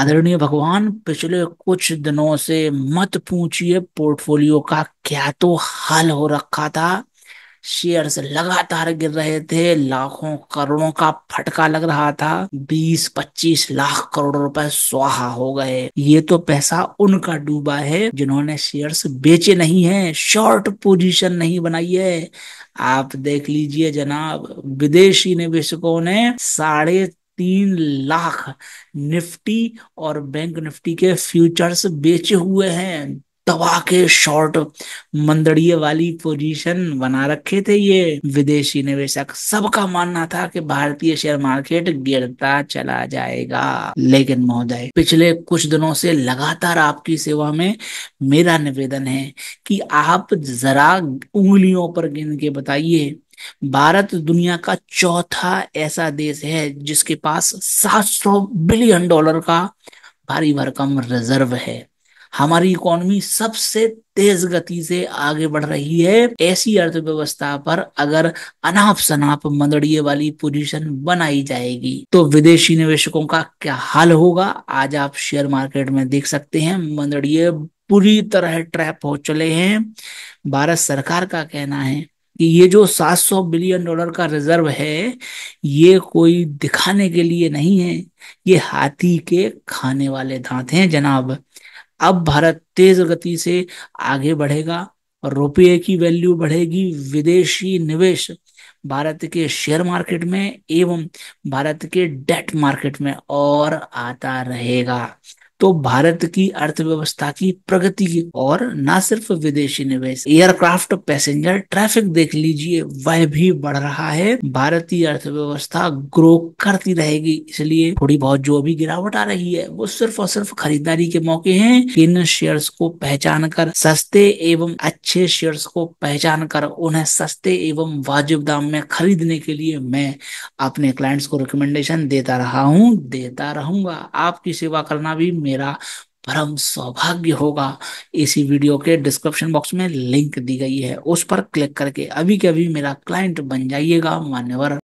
आदरणीय भगवान पिछले कुछ दिनों से मत पूछिए पोर्टफोलियो का क्या तो हाल हो रखा था शेयर्स लगातार गिर रहे थे लाखों करोड़ों का फटका लग रहा था 20-25 लाख करोड़ रुपए स्वाहा हो गए ये तो पैसा उनका डूबा है जिन्होंने शेयर्स बेचे नहीं हैं, शॉर्ट पोजीशन नहीं बनाई है आप देख लीजिए जनाब विदेशी निवेशकों ने साढ़े तीन लाख निफ्टी और बैंक निफ्टी के फ्यूचर्स बेचे हुए हैं दबा के शॉर्ट मंदड़िए वाली पोजीशन बना रखे थे ये विदेशी निवेशक सबका मानना था कि भारतीय शेयर मार्केट गिरता चला जाएगा लेकिन महोदय पिछले कुछ दिनों से लगातार आपकी सेवा में मेरा निवेदन है कि आप जरा उंगलियों पर गिन के बताइए भारत दुनिया का चौथा ऐसा देश है जिसके पास 700 बिलियन डॉलर का भारी भरकम रिजर्व है हमारी इकोनॉमी सबसे तेज गति से आगे बढ़ रही है ऐसी अर्थव्यवस्था पर अगर अनाप शनाप मंदड़िए वाली पोजीशन बनाई जाएगी तो विदेशी निवेशकों का क्या हाल होगा आज आप शेयर मार्केट में देख सकते हैं मंदड़िए पूरी तरह ट्रैप हो चले हैं भारत सरकार का कहना है कि ये जो 700 बिलियन डॉलर का रिजर्व है ये कोई दिखाने के लिए नहीं है ये हाथी के खाने वाले दांत हैं जनाब अब भारत तेज गति से आगे बढ़ेगा और रुपये की वैल्यू बढ़ेगी विदेशी निवेश भारत के शेयर मार्केट में एवं भारत के डेट मार्केट में और आता रहेगा तो भारत की अर्थव्यवस्था की प्रगति की और ना सिर्फ विदेशी निवेश एयरक्राफ्ट पैसेंजर ट्रैफिक देख लीजिए वह भी बढ़ रहा है भारतीय अर्थव्यवस्था ग्रो करती रहेगी इसलिए थोड़ी बहुत जो भी गिरावट आ रही है वो सिर्फ और सिर्फ खरीदारी के मौके हैं इन शेयर्स को पहचान कर सस्ते एवं अच्छे शेयर्स को पहचान कर उन्हें सस्ते एवं वाजिब दाम में खरीदने के लिए मैं अपने क्लाइंट्स को रिकमेंडेशन देता रहा हूँ देता रहूंगा आपकी सेवा करना भी मेरा परम सौभाग्य होगा इसी वीडियो के डिस्क्रिप्शन बॉक्स में लिंक दी गई है उस पर क्लिक करके अभी के अभी मेरा क्लाइंट बन जाइएगा मान्यवर